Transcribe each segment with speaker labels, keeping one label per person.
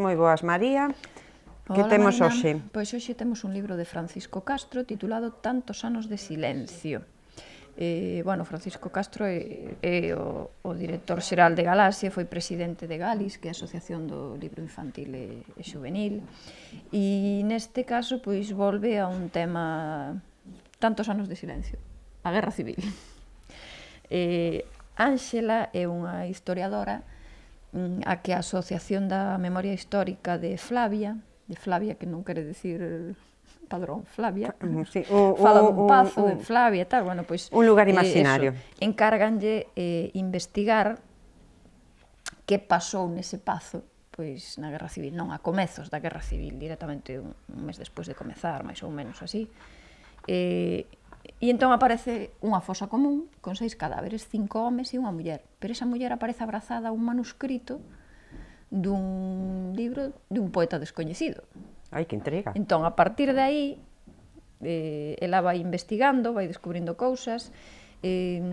Speaker 1: Moi boas, María. Que Hola, temos Marina. hoxe?
Speaker 2: Pois hoxe temos un libro de Francisco Castro titulado Tantos anos de silencio. Eh, bueno, Francisco Castro é, é o, o director xeral de Galaxia, foi presidente de Galis, que é a Asociación do Libro Infantil e, e Juvenil, e neste caso pois volve a un tema tantos anos de silencio, a Guerra Civil. Eh, Ángela é unha historiadora Mm, a que a Asociación da Memoria Histórica de Flavia, de Flavia que non quere decir padrón Flavia, mm, sí, o, fala o, un pazo o, de Flavia e tal, bueno, pois... Un lugar eh, imaginario. Eh, Encárganlle eh, investigar que pasou nese pazo pois na Guerra Civil, non a comezos da Guerra Civil, directamente un, un mes despois de comezar, máis ou menos así. Eh, E entón aparece unha fosa común con seis cadáveres, cinco homes e unha muller. Pero esa muller aparece abrazada a un manuscrito dun libro dun poeta descoñecido. Ai, que entrega. Entón, a partir de aí, eh, ela vai investigando, vai descubrindo cousas, eh,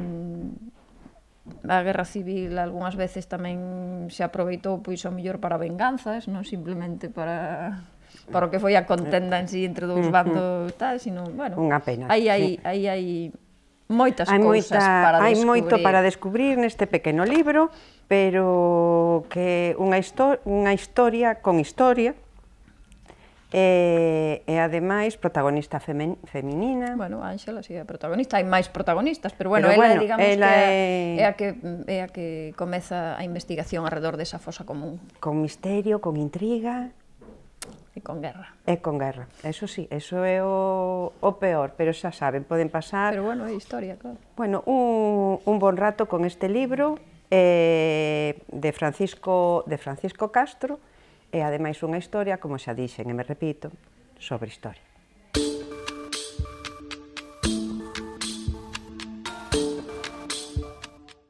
Speaker 2: a guerra civil algunhas veces tamén se aproveitou pois ao mellor para venganzas, non simplemente para para o que foi a contenda en sí entre dous bandos tal, sino, bueno, unha pena. Aí hai, aí hai
Speaker 1: moitas hai cousas moita, para descubrir. Hai moito para descubrir neste pequeno libro, pero que unha, histo unha historia con historia, E, e ademais protagonista femen, feminina. Bueno, Ángela si sí, é protagonista, hai máis protagonistas, pero bueno, pero, ela bueno, digamos ela que é... é a
Speaker 2: que é a que comeza a investigación alrededor desa fosa común.
Speaker 1: Con misterio, con intriga, E con guerra. E con guerra, eso sí, eso é o, o peor, pero xa saben, poden pasar... Pero bueno, é historia, claro. Bueno, un, un bon rato con este libro eh, de, Francisco, de Francisco Castro, e ademais unha historia, como xa dixen, e me repito, sobre historia.